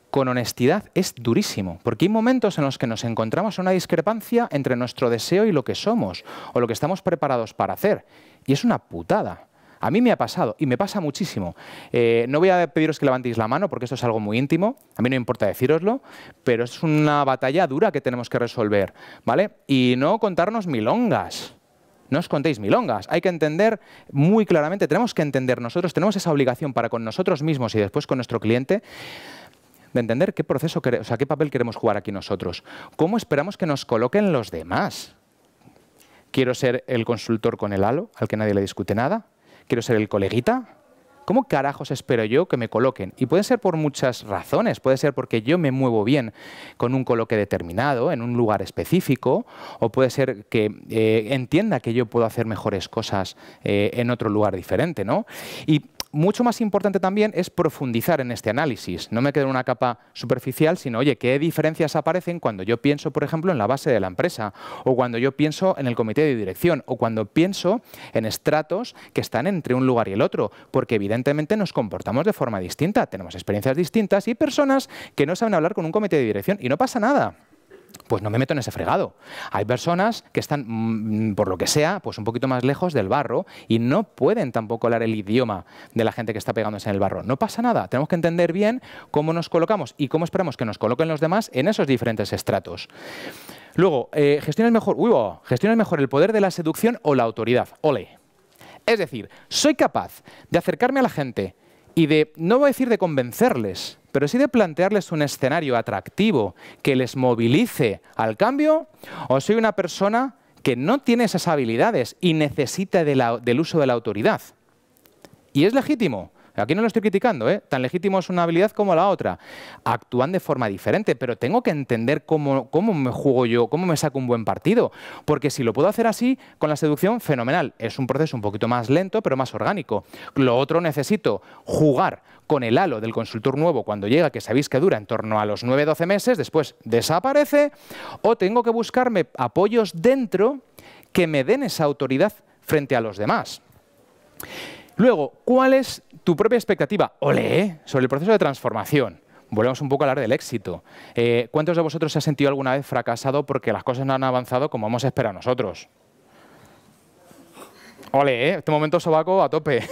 con honestidad es durísimo, porque hay momentos en los que nos encontramos una discrepancia entre nuestro deseo y lo que somos, o lo que estamos preparados para hacer. Y es una putada. A mí me ha pasado y me pasa muchísimo. Eh, no voy a pediros que levantéis la mano porque esto es algo muy íntimo, a mí no me importa deciroslo, pero es una batalla dura que tenemos que resolver, ¿vale? Y no contarnos milongas. No os contéis milongas, hay que entender muy claramente, tenemos que entender nosotros, tenemos esa obligación para con nosotros mismos y después con nuestro cliente de entender qué proceso, o sea, qué papel queremos jugar aquí nosotros. ¿Cómo esperamos que nos coloquen los demás? ¿Quiero ser el consultor con el halo, al que nadie le discute nada? quiero ser el coleguita, ¿cómo carajos espero yo que me coloquen? Y puede ser por muchas razones, puede ser porque yo me muevo bien con un coloque determinado, en un lugar específico, o puede ser que eh, entienda que yo puedo hacer mejores cosas eh, en otro lugar diferente, ¿no? Y mucho más importante también es profundizar en este análisis. No me quedo en una capa superficial, sino, oye, ¿qué diferencias aparecen cuando yo pienso, por ejemplo, en la base de la empresa? O cuando yo pienso en el comité de dirección? O cuando pienso en estratos que están entre un lugar y el otro? Porque evidentemente nos comportamos de forma distinta, tenemos experiencias distintas y personas que no saben hablar con un comité de dirección y no pasa nada pues no me meto en ese fregado. Hay personas que están, mm, por lo que sea, pues un poquito más lejos del barro y no pueden tampoco hablar el idioma de la gente que está pegándose en el barro. No pasa nada, tenemos que entender bien cómo nos colocamos y cómo esperamos que nos coloquen los demás en esos diferentes estratos. Luego, eh, mejor, oh, mejor el poder de la seducción o la autoridad. Ole. Es decir, soy capaz de acercarme a la gente y de, no voy a decir de convencerles, pero sí de plantearles un escenario atractivo que les movilice al cambio, o soy una persona que no tiene esas habilidades y necesita del uso de la autoridad. Y es legítimo, Aquí no lo estoy criticando, ¿eh? tan legítimo es una habilidad como la otra. Actúan de forma diferente, pero tengo que entender cómo, cómo me juego yo, cómo me saco un buen partido. Porque si lo puedo hacer así, con la seducción, fenomenal. Es un proceso un poquito más lento, pero más orgánico. Lo otro necesito jugar con el halo del consultor nuevo cuando llega, que sabéis que dura en torno a los 9-12 meses, después desaparece, o tengo que buscarme apoyos dentro que me den esa autoridad frente a los demás. Luego, ¿cuál es tu propia expectativa? Ole, ¿eh? sobre el proceso de transformación. Volvemos un poco a hablar del éxito. Eh, ¿Cuántos de vosotros se ha sentido alguna vez fracasado porque las cosas no han avanzado como hemos esperado nosotros? Ole, ¿eh? este momento sobaco a tope.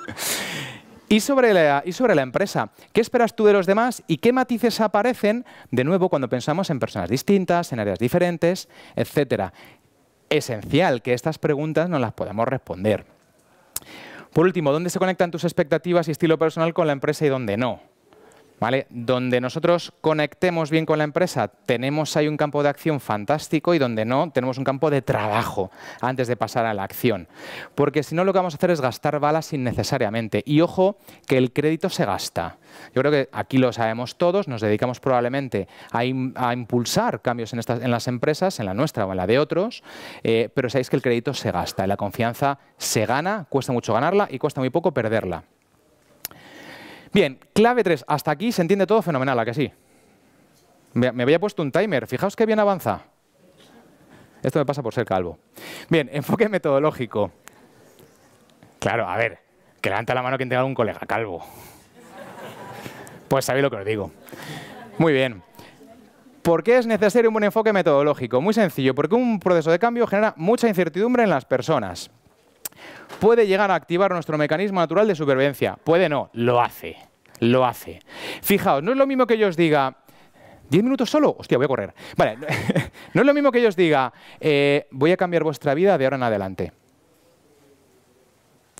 y, sobre la, y sobre la empresa, ¿qué esperas tú de los demás y qué matices aparecen de nuevo cuando pensamos en personas distintas, en áreas diferentes, etcétera? Esencial que estas preguntas nos las podamos responder. Por último, ¿dónde se conectan tus expectativas y estilo personal con la empresa y dónde no? Donde nosotros conectemos bien con la empresa, tenemos ahí un campo de acción fantástico y donde no, tenemos un campo de trabajo antes de pasar a la acción. Porque si no, lo que vamos a hacer es gastar balas innecesariamente. Y ojo, que el crédito se gasta. Yo creo que aquí lo sabemos todos, nos dedicamos probablemente a, impulsar cambios en, las empresas, en la nuestra o en la de otros, eh, pero sabéis que el crédito se gasta la confianza se gana, cuesta mucho ganarla y cuesta muy poco perderla. Bien, clave 3. Hasta aquí se entiende todo fenomenal, ¿a que sí? Me, había puesto un timer. Fijaos qué bien avanza. Esto me pasa por ser calvo. Bien, enfoque metodológico. Claro, a ver, que levanta la mano quien tenga algún colega calvo. Pues sabéis lo que os digo. Muy bien. ¿Por qué es necesario un buen enfoque metodológico? Muy sencillo, porque un proceso de cambio genera mucha incertidumbre en las personas puede llegar a activar nuestro mecanismo natural de supervivencia. Puede no, lo hace, lo hace. Fijaos, no es lo mismo que yo os diga, ¿Diez minutos solo? Hostia, voy a correr. Vale, no es lo mismo que yo os diga, eh, voy a cambiar vuestra vida de ahora en adelante.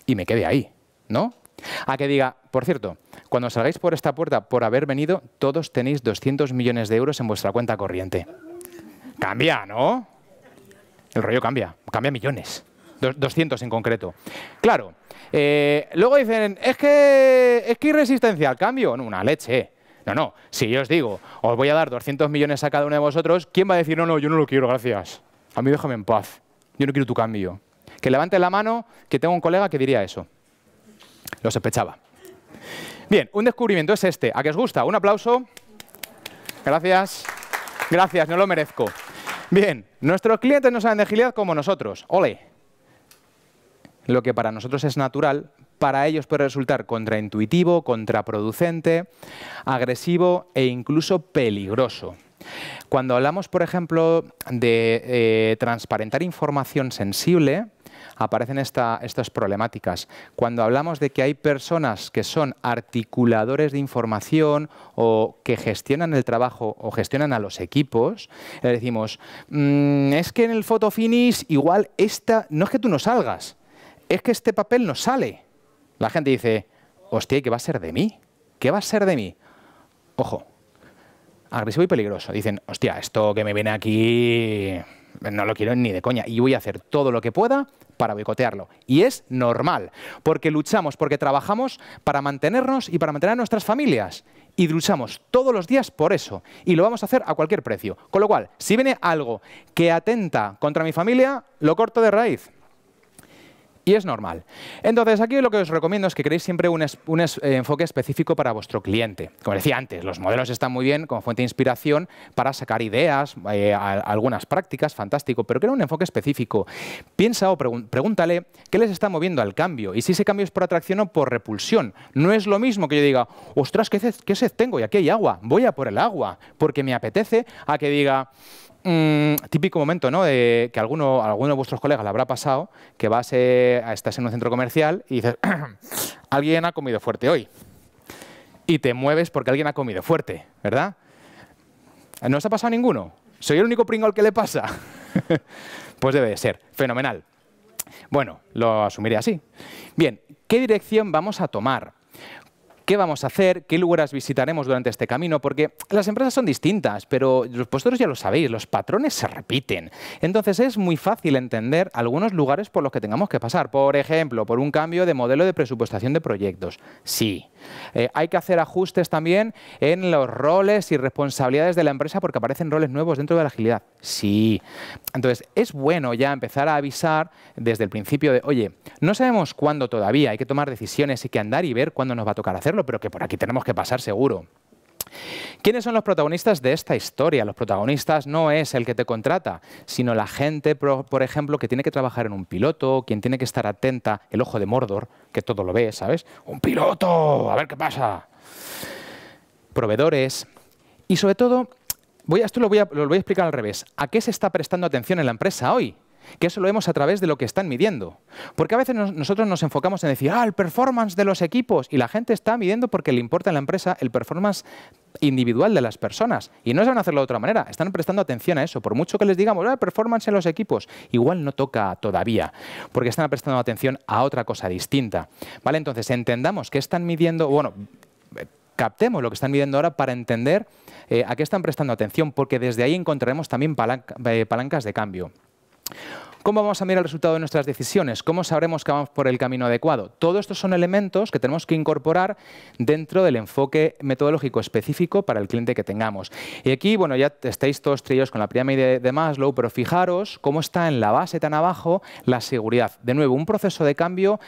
Y me quede ahí, ¿no? A que diga, por cierto, cuando salgáis por esta puerta por haber venido, todos tenéis 200 millones de euros en vuestra cuenta corriente. Cambia, ¿no? El rollo cambia, cambia millones. 200 en concreto. Claro, eh, luego dicen, es que, es que hay resistencia al cambio. No, una leche. No, no, si yo os digo, os voy a dar 200 millones a cada uno de vosotros, ¿quién va a decir, no, no, yo no lo quiero, gracias? A mí déjame en paz, yo no quiero tu cambio. Que levante la mano, que tengo un colega que diría eso. Lo sospechaba. Bien, un descubrimiento es este. ¿A qué os gusta? Un aplauso. Gracias. Gracias, no lo merezco. Bien, nuestros clientes no saben de agilidad como nosotros. Ole lo que para nosotros es natural, para ellos puede resultar contraintuitivo, contraproducente, agresivo e incluso peligroso. Cuando hablamos, por ejemplo, de eh, transparentar información sensible, aparecen estas problemáticas. Cuando hablamos de que hay personas que son articuladores de información o que gestionan el trabajo o gestionan a los equipos, le decimos, mm, es que en el fotofinish igual esta, no es que tú no salgas, es que este papel no sale. La gente dice, hostia, ¿qué va a ser de mí? ¿Qué va a ser de mí? Ojo, agresivo y peligroso. Dicen, hostia, esto que me viene aquí no lo quiero ni de coña y voy a hacer todo lo que pueda para boicotearlo. Y es normal, porque luchamos, porque trabajamos para mantenernos y para mantener a nuestras familias. Y luchamos todos los días por eso. Y lo vamos a hacer a cualquier precio. Con lo cual, si viene algo que atenta contra mi familia, lo corto de raíz. Y es normal. Entonces, aquí lo que os recomiendo es que creéis siempre un, eh, enfoque específico para vuestro cliente. Como decía antes, los modelos están muy bien como fuente de inspiración para sacar ideas, eh, algunas prácticas, fantástico, pero crea un enfoque específico. Piensa o pregúntale qué les está moviendo al cambio y si ese cambio es por atracción o por repulsión. No es lo mismo que yo diga, ostras, qué qué sed tengo y aquí hay agua, voy a por el agua, porque me apetece, a que diga, Mm, típico momento, ¿no? De que alguno, alguno de vuestros colegas le habrá pasado, que vas, a estás en un centro comercial y dices, alguien ha comido fuerte hoy. Y te mueves porque alguien ha comido fuerte, ¿verdad? ¿No os ha pasado a ninguno? ¿Soy el único pringo que le pasa? pues debe de ser, fenomenal. Bueno, lo asumiré así. Bien, ¿qué dirección vamos a tomar? qué vamos a hacer, qué lugares visitaremos durante este camino, porque las empresas son distintas, pero los vosotros ya lo sabéis, los patrones se repiten. Entonces es muy fácil entender algunos lugares por los que tengamos que pasar. Por ejemplo, por un cambio de modelo de presupuestación de proyectos. Sí, eh, hay que hacer ajustes también en los roles y responsabilidades de la empresa porque aparecen roles nuevos dentro de la agilidad. Sí. Entonces, es bueno ya empezar a avisar desde el principio de, oye, no sabemos cuándo todavía, hay que tomar decisiones, y que andar y ver cuándo nos va a tocar hacerlo, pero que por aquí tenemos que pasar seguro. ¿Quiénes son los protagonistas de esta historia? Los protagonistas no es el que te contrata, sino la gente, por ejemplo, que tiene que trabajar en un piloto, quien tiene que estar atenta, el ojo de Mordor, que todo lo ve, ¿sabes? ¡Un piloto! A ver qué pasa. Proveedores. Y sobre todo, voy a, esto voy, a, lo voy a explicar al revés. ¿A qué se está prestando atención en la empresa hoy? que eso lo vemos a través de lo que están midiendo. Porque a veces nosotros nos enfocamos en decir, ah, el performance de los equipos, y la gente está midiendo porque le importa a la empresa el performance individual de las personas. Y no se van a hacerlo de otra manera, están prestando atención a eso. Por mucho que les digamos, ah, performance en los equipos, igual no toca todavía, porque están prestando atención a otra cosa distinta. ¿Vale? Entonces, entendamos que están midiendo, bueno, captemos lo que están midiendo ahora para entender eh, a qué están prestando atención, porque desde ahí encontraremos también eh, palancas de cambio. ¿Cómo vamos a mirar el resultado de nuestras decisiones? ¿Cómo sabremos que vamos por el camino adecuado? Todos estos son elementos que tenemos que incorporar dentro del enfoque metodológico específico para el cliente que tengamos. Y aquí, bueno, ya estáis todos trillos con la pirámide de Maslow, pero fijaros cómo está en la base tan abajo la seguridad. De nuevo, un proceso de cambio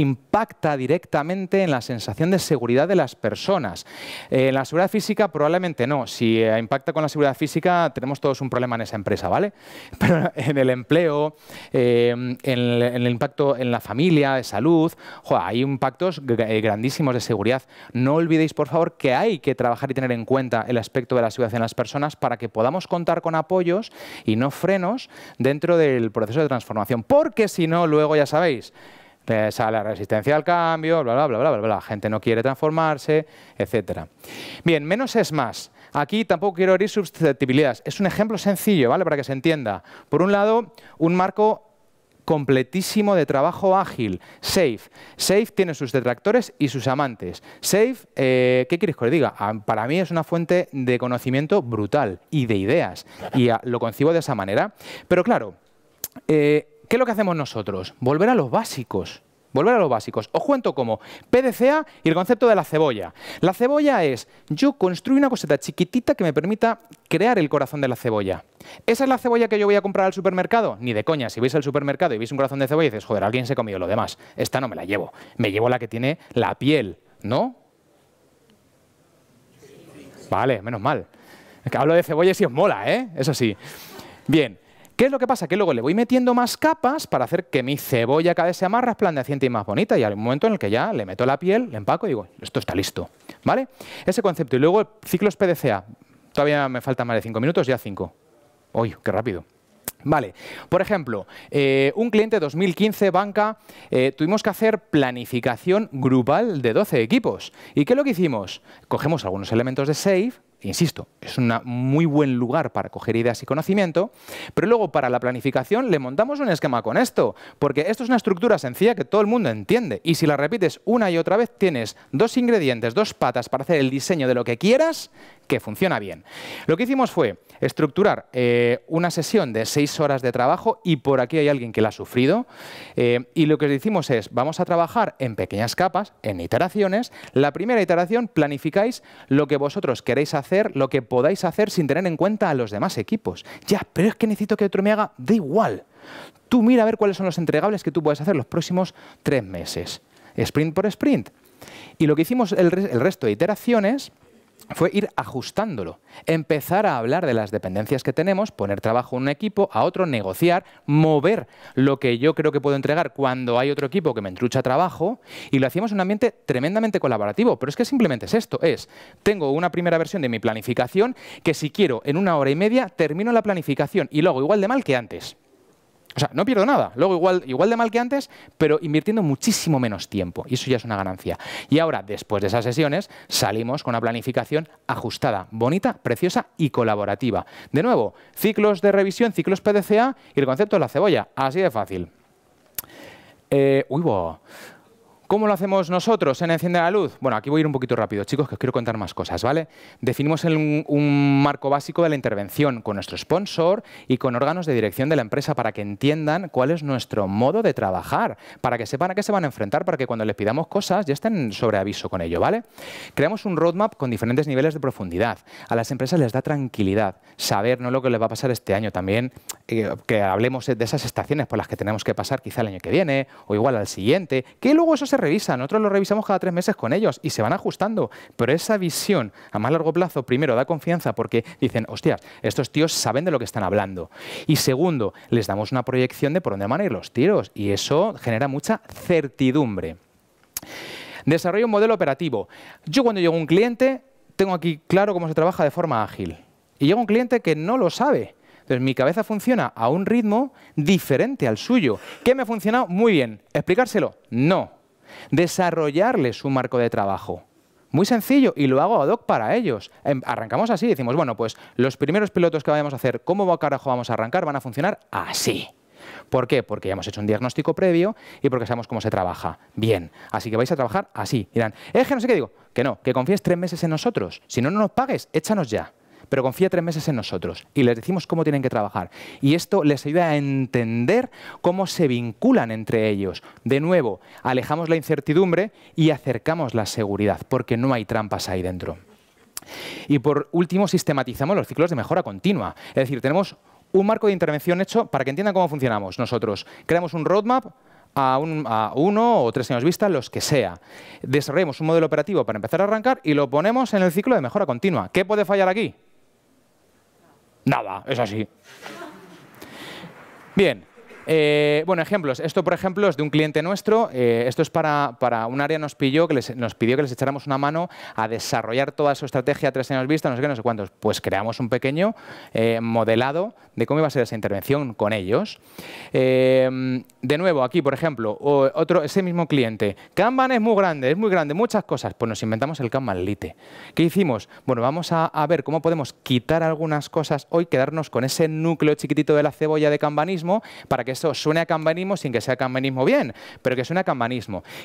impacta directamente en la sensación de seguridad de las personas. En eh, la seguridad física probablemente no. Si eh, impacta con la seguridad física, tenemos todos un problema en esa empresa, ¿vale? Pero en el empleo, eh, en, el, impacto en la familia, de salud, hay impactos grandísimos de seguridad. No olvidéis, por favor, que hay que trabajar y tener en cuenta el aspecto de la seguridad en las personas para que podamos contar con apoyos y no frenos dentro del proceso de transformación. Porque si no, luego ya sabéis, la resistencia al cambio, bla, bla, bla, bla, bla, bla, la gente no quiere transformarse, etc. Bien, menos es más. Aquí tampoco quiero herir susceptibilidades. Es un ejemplo sencillo, ¿vale? Para que se entienda. Por un lado, un marco completísimo de trabajo ágil, SAFE. SAFE tiene sus detractores y sus amantes. SAFE, eh, ¿qué quieres que os diga? Ah, para mí es una fuente de conocimiento brutal y de ideas, y lo concibo de esa manera. Pero claro, eh, ¿qué es lo que hacemos nosotros? Volver a los básicos. Volver a los básicos. Os cuento cómo. PDCA y el concepto de la cebolla. La cebolla es, yo construí una coseta chiquitita que me permita crear el corazón de la cebolla. ¿Esa es la cebolla que yo voy a comprar al supermercado? Ni de coña. Si vais al supermercado y veis un corazón de cebolla y dices, joder, alguien se ha comido lo demás. Esta no me la llevo. Me llevo la que tiene la piel, ¿no? Vale, menos mal. Hablo de cebolla si os mola, ¿eh? Eso sí. Bien. ¿Qué es lo que pasa? Que luego le voy metiendo más capas para hacer que mi cebolla cada vez sea más resplandeciente y más bonita. Y al momento en el que ya le meto la piel, le empaco y digo, esto está listo. ¿Vale? Ese concepto. Y luego ciclos PDCA. Todavía me faltan más de 5 minutos, ya cinco. Uy, qué rápido. Vale, por ejemplo, eh, un cliente 2015 banca, eh, tuvimos que hacer planificación grupal de 12 equipos. ¿Y qué es lo que hicimos? Cogemos algunos elementos de Save, insisto, es un muy buen lugar para coger ideas y conocimiento, pero luego para la planificación le montamos un esquema con esto, porque esto es una estructura sencilla que todo el mundo entiende, y si la repites una y otra vez tienes dos ingredientes, dos patas para hacer el diseño de lo que quieras, que funciona bien. Lo que hicimos fue estructurar eh, una sesión de seis horas de trabajo y por aquí hay alguien que la ha sufrido. Eh, y lo que decimos es, vamos a trabajar en pequeñas capas, en iteraciones. La primera iteración planificáis lo que vosotros queréis hacer, lo que podáis hacer sin tener en cuenta a los demás equipos. Ya, pero es que necesito que otro me haga, da igual. Tú mira a ver cuáles son los entregables que tú puedes hacer los próximos tres meses. Sprint por sprint. Y lo que hicimos el resto de iteraciones fue ir ajustándolo, empezar a hablar de las dependencias que tenemos, poner trabajo en un equipo, a otro, negociar, mover lo que yo creo que puedo entregar cuando hay otro equipo que me entrucha trabajo, y lo hacíamos en un ambiente tremendamente colaborativo, pero es que simplemente es esto, es, tengo una primera versión de mi planificación que si quiero en una hora y media termino la planificación y lo hago igual de mal que antes. O sea, no pierdo nada. Luego igual, igual de mal que antes, pero invirtiendo muchísimo menos tiempo. Y eso ya es una ganancia. Y ahora, después de esas sesiones, salimos con una planificación ajustada, bonita, preciosa y colaborativa. De nuevo, ciclos de revisión, ciclos PDCA y el concepto de la cebolla. Así de fácil. Eh, uy, bo. ¿Cómo lo hacemos nosotros en Enciende la Luz? Bueno, aquí voy a ir un poquito rápido, chicos, que os quiero contar más cosas, ¿vale? Definimos un, marco básico de la intervención con nuestro sponsor y con órganos de dirección de la empresa para que entiendan cuál es nuestro modo de trabajar, para que sepan a qué se van a enfrentar, para que cuando les pidamos cosas ya estén sobre aviso con ello, ¿vale? Creamos un roadmap con diferentes niveles de profundidad. A las empresas les da tranquilidad saber no lo que les va a pasar este año, también eh, que hablemos de esas estaciones por las que tenemos que pasar quizá el año que viene o igual al siguiente, que luego eso se revisan, nosotros lo revisamos cada tres meses con ellos y se van ajustando, pero esa visión a más largo plazo, primero, da confianza porque dicen, hostias, estos tíos saben de lo que están hablando. Y segundo, les damos una proyección de por dónde van a ir los tiros y eso genera mucha certidumbre. Desarrollo un modelo operativo. Yo cuando llego a un cliente, tengo aquí claro cómo se trabaja de forma ágil. Y llega un cliente que no lo sabe. Entonces mi cabeza funciona a un ritmo diferente al suyo. ¿Qué me ha funcionado? Muy bien. ¿Explicárselo? No desarrollarles un marco de trabajo. Muy sencillo, y lo hago ad hoc para ellos. Em, arrancamos así, decimos, bueno, pues los primeros pilotos que vayamos a hacer, ¿cómo carajo vamos a arrancar? Van a funcionar así. ¿Por qué? Porque ya hemos hecho un diagnóstico previo y porque sabemos cómo se trabaja. Bien, así que vais a trabajar así. Dirán, es que no sé qué digo. Que no, que confíes tres meses en nosotros. Si no, no nos pagues, échanos ya pero confía tres meses en nosotros y les decimos cómo tienen que trabajar. Y esto les ayuda a entender cómo se vinculan entre ellos. De nuevo, alejamos la incertidumbre y acercamos la seguridad, porque no hay trampas ahí dentro. Y por último, sistematizamos los ciclos de mejora continua. Es decir, tenemos un marco de intervención hecho para que entiendan cómo funcionamos nosotros. Creamos un roadmap a, a, uno o tres años vista, los que sea. Desarrollamos un modelo operativo para empezar a arrancar y lo ponemos en el ciclo de mejora continua. ¿Qué puede fallar aquí? Nada, es así. Bien, eh, bueno, ejemplos. Esto, por ejemplo, es de un cliente nuestro. Eh, esto es para, un área nos que nos pidió que les echáramos una mano a desarrollar toda su estrategia tres años vista, no sé qué, no sé cuántos. Pues creamos un pequeño eh, modelado de cómo iba a ser esa intervención con ellos. de nuevo, aquí, por ejemplo, otro, ese mismo cliente. Kanban es muy grande, es muy grande, muchas cosas. Pues nos inventamos el Kanban Lite. ¿Qué hicimos? Bueno, vamos a, a ver cómo podemos quitar algunas cosas hoy, quedarnos con ese núcleo chiquitito de la cebolla de kanbanismo para que que suene a kanbanismo sin que sea campanismo bien, pero que suene a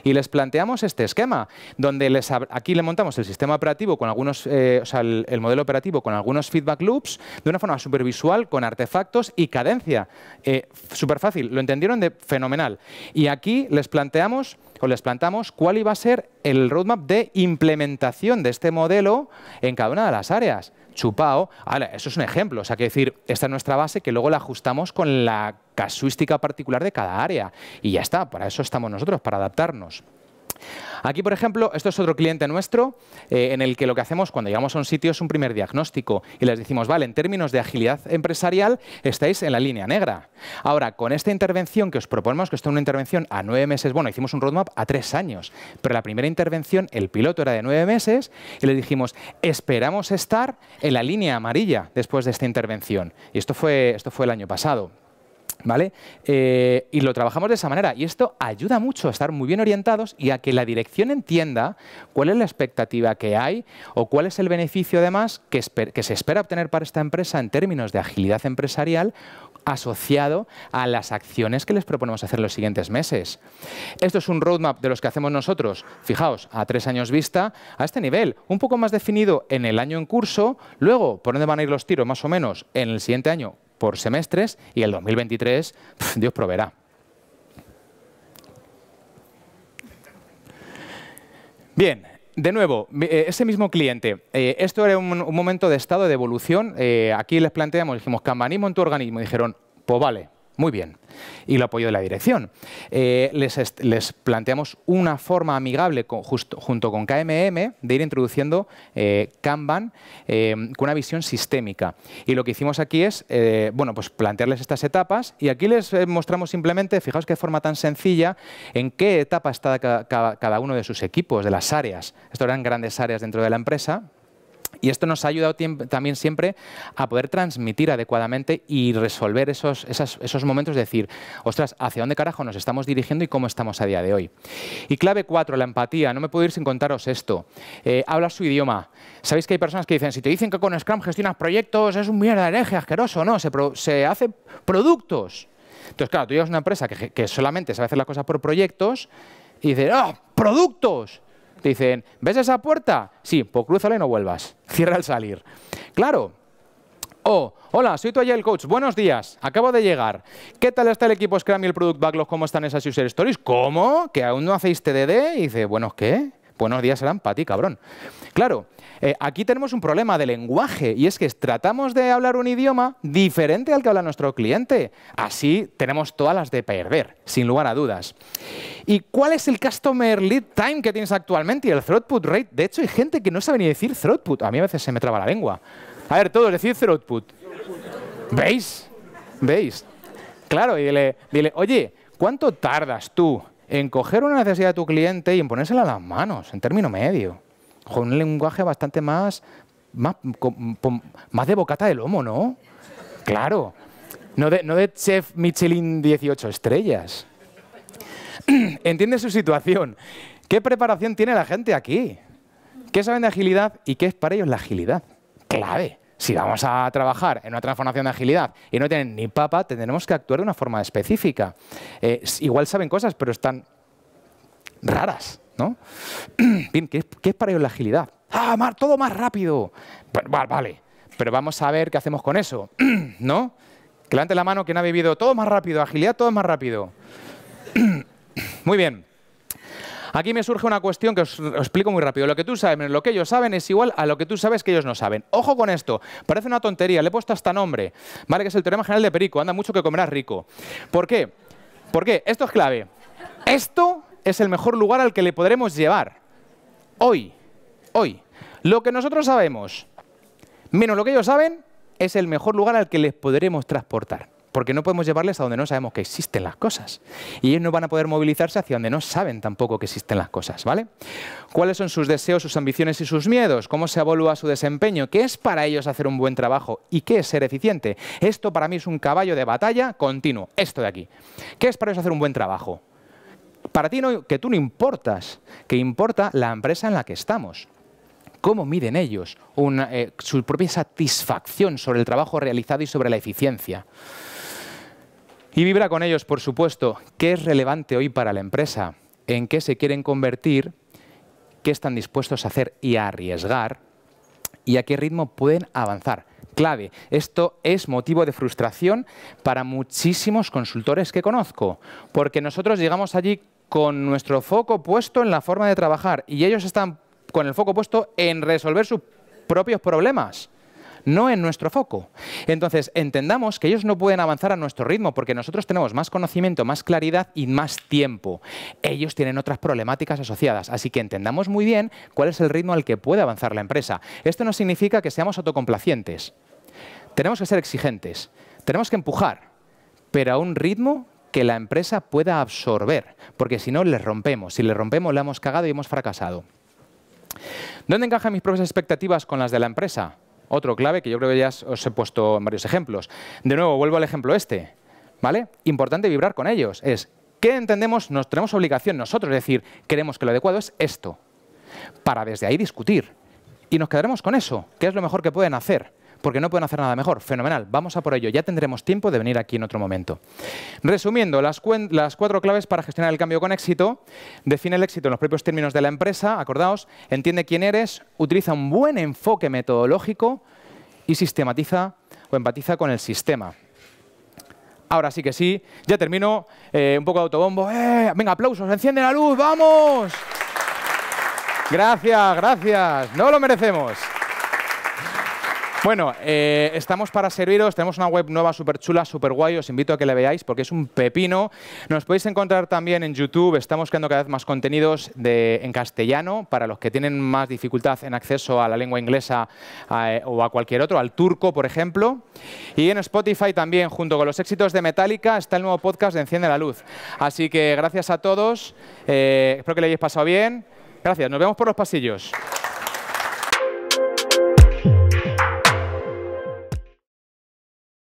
Y les planteamos este esquema, donde aquí le montamos el sistema operativo con algunos, eh, o sea, el, modelo operativo con algunos feedback loops, de una forma supervisual, con artefactos y cadencia. Eh, Súper fácil, lo entendieron de fenomenal. Y aquí les planteamos o les plantamos cuál iba a ser el roadmap de implementación de este modelo en cada una de las áreas. Chupao, eso es un ejemplo, o sea, que decir, esta es nuestra base que luego la ajustamos con la casuística particular de cada área. Y ya está, para eso estamos nosotros, para adaptarnos. Aquí, por ejemplo, esto es otro cliente nuestro eh, en el que lo que hacemos cuando llegamos a un sitio es un primer diagnóstico y les decimos, vale, en términos de agilidad empresarial estáis en la línea negra. Ahora, con esta intervención que os proponemos, que esto es una intervención a nueve meses, bueno, hicimos un roadmap a tres años, pero la primera intervención, el piloto era de nueve meses y les dijimos, esperamos estar en la línea amarilla después de esta intervención. Y esto fue, esto fue el año pasado. ¿Vale? Eh, y lo trabajamos de esa manera. Y esto ayuda mucho a estar muy bien orientados y a que la dirección entienda cuál es la expectativa que hay o cuál es el beneficio, además, que, que se espera obtener para esta empresa en términos de agilidad empresarial asociado a las acciones que les proponemos hacer los siguientes meses. Esto es un roadmap de los que hacemos nosotros, fijaos, a tres años vista, a este nivel, un poco más definido en el año en curso, luego por dónde van a ir los tiros más o menos en el siguiente año por semestres y el 2023, Dios proveerá. Bien, de nuevo, eh, ese mismo cliente, eh, esto era un, momento de estado de evolución, eh, aquí les planteamos, dijimos, cambanismo en tu organismo, dijeron, pues vale, muy bien. Y el apoyo de la dirección. Eh, les, planteamos una forma amigable junto con KMM de ir introduciendo eh, Kanban eh, con una visión sistémica. Y lo que hicimos aquí es bueno, pues plantearles estas etapas y aquí les mostramos simplemente, fijaos qué forma tan sencilla, en qué etapa está cada, uno de sus equipos, de las áreas. Estas eran grandes áreas dentro de la empresa, y esto nos ha ayudado también siempre a poder transmitir adecuadamente y resolver esos, esos momentos, de decir, ostras, ¿hacia dónde carajo nos estamos dirigiendo y cómo estamos a día de hoy? Y clave cuatro, la empatía. No me puedo ir sin contaros esto. Eh, habla su idioma. Sabéis que hay personas que dicen, si te dicen que con Scrum gestionas proyectos, es un mierda, energía, asqueroso. No, se, se hace productos. Entonces, claro, tú llevas una empresa que, solamente sabe hacer las cosas por proyectos y dices, ¡ah, productos! Te dicen, ¿ves esa puerta? Sí, pues crúzala y no vuelvas. Cierra al salir. Claro. O, oh, hola, soy tu el coach. Buenos días, acabo de llegar. ¿Qué tal está el equipo Scrum y el Product Backlog? ¿Cómo están esas user stories? ¿Cómo? ¿Que aún no hacéis TDD? Y dice, ¿buenos qué? Buenos días serán para ti, cabrón. Claro, eh, aquí tenemos un problema de lenguaje y es que tratamos de hablar un idioma diferente al que habla nuestro cliente. Así tenemos todas las de perder, sin lugar a dudas. ¿Y cuál es el customer lead time que tienes actualmente y el throughput rate? De hecho, hay gente que no sabe ni decir throughput. A mí a veces se me traba la lengua. A ver, todos, decir throughput. ¿Veis? ¿Veis? Claro, y dile, dile, oye, ¿cuánto tardas tú en coger una necesidad de tu cliente y en ponérsela a las manos, en término medio? con un lenguaje bastante más, más, más de bocata de lomo, ¿no? Claro. No de, chef Michelin 18 estrellas. Entiende su situación. ¿Qué preparación tiene la gente aquí? ¿Qué saben de agilidad y qué es para ellos la agilidad? Clave. Si vamos a trabajar en una transformación de agilidad y no tienen ni papa, tendremos que actuar de una forma específica. Eh, igual saben cosas, pero están raras. ¿no? ¿qué es, para ellos la agilidad? ¡Ah, todo más rápido! vale, pero vamos a ver qué hacemos con eso, ¿no? Que levante la mano quien ha vivido todo más rápido, agilidad todo más rápido. Muy bien. Aquí me surge una cuestión que os, explico muy rápido. Lo que tú sabes, lo que ellos saben es igual a lo que tú sabes que ellos no saben. Ojo con esto, parece una tontería, le he puesto hasta nombre, ¿vale? Que es el teorema general de Perico, anda mucho que comerás rico. ¿Por qué? ¿Por qué? Esto es clave. Esto es el mejor lugar al que le podremos llevar. Hoy, hoy. Lo que nosotros sabemos, menos lo que ellos saben, es el mejor lugar al que les podremos transportar. Porque no podemos llevarles a donde no sabemos que existen las cosas. Y ellos no van a poder movilizarse hacia donde no saben tampoco que existen las cosas, ¿vale? ¿Cuáles son sus deseos, sus ambiciones y sus miedos? ¿Cómo se evalúa su desempeño? ¿Qué es para ellos hacer un buen trabajo? ¿Y qué es ser eficiente? Esto para mí es un caballo de batalla continuo, esto de aquí. ¿Qué es para ellos hacer un buen trabajo? Para ti no, que tú no importas, que importa la empresa en la que estamos. ¿Cómo miden ellos eh, su propia satisfacción sobre el trabajo realizado y sobre la eficiencia? Y vibra con ellos, por supuesto, qué es relevante hoy para la empresa, en qué se quieren convertir, qué están dispuestos a hacer y a arriesgar, y a qué ritmo pueden avanzar. Clave, esto es motivo de frustración para muchísimos consultores que conozco, porque nosotros llegamos allí con nuestro foco puesto en la forma de trabajar y ellos están con el foco puesto en resolver sus propios problemas, no en nuestro foco. Entonces, entendamos que ellos no pueden avanzar a nuestro ritmo porque nosotros tenemos más conocimiento, más claridad y más tiempo. Ellos tienen otras problemáticas asociadas, así que entendamos muy bien cuál es el ritmo al que puede avanzar la empresa. Esto no significa que seamos autocomplacientes. Tenemos que ser exigentes, tenemos que empujar, pero a un ritmo que la empresa pueda absorber, porque si no, le rompemos. Si le rompemos, la hemos cagado y hemos fracasado. ¿Dónde encajan mis propias expectativas con las de la empresa? Otro clave que yo creo que ya os he puesto en varios ejemplos. De nuevo, vuelvo al ejemplo este. ¿Vale? Importante vibrar con ellos. Es, ¿qué entendemos? Nos tenemos obligación nosotros, de decir, queremos que lo adecuado es esto. Para desde ahí discutir. Y nos quedaremos con eso, que es lo mejor que pueden hacer porque no pueden hacer nada mejor. Fenomenal, vamos a por ello. Ya tendremos tiempo de venir aquí en otro momento. Resumiendo, las, cuatro claves para gestionar el cambio con éxito. Define el éxito en los propios términos de la empresa, acordaos, entiende quién eres, utiliza un buen enfoque metodológico y sistematiza o empatiza con el sistema. Ahora sí que sí, ya termino, eh, un poco de autobombo. ¡eh! Venga, aplausos, enciende la luz, vamos. Gracias, gracias, no lo merecemos. Bueno, eh, estamos para serviros. Tenemos una web nueva súper chula, súper guay. Os invito a que la veáis porque es un pepino. Nos podéis encontrar también en YouTube. Estamos creando cada vez más contenidos en castellano para los que tienen más dificultad en acceso a la lengua inglesa o a cualquier otro, al turco, por ejemplo. Y en Spotify también, junto con los éxitos de Metallica, está el nuevo podcast de Enciende la Luz. Así que gracias a todos. Eh, espero que le hayáis pasado bien. Gracias. Nos vemos por los pasillos.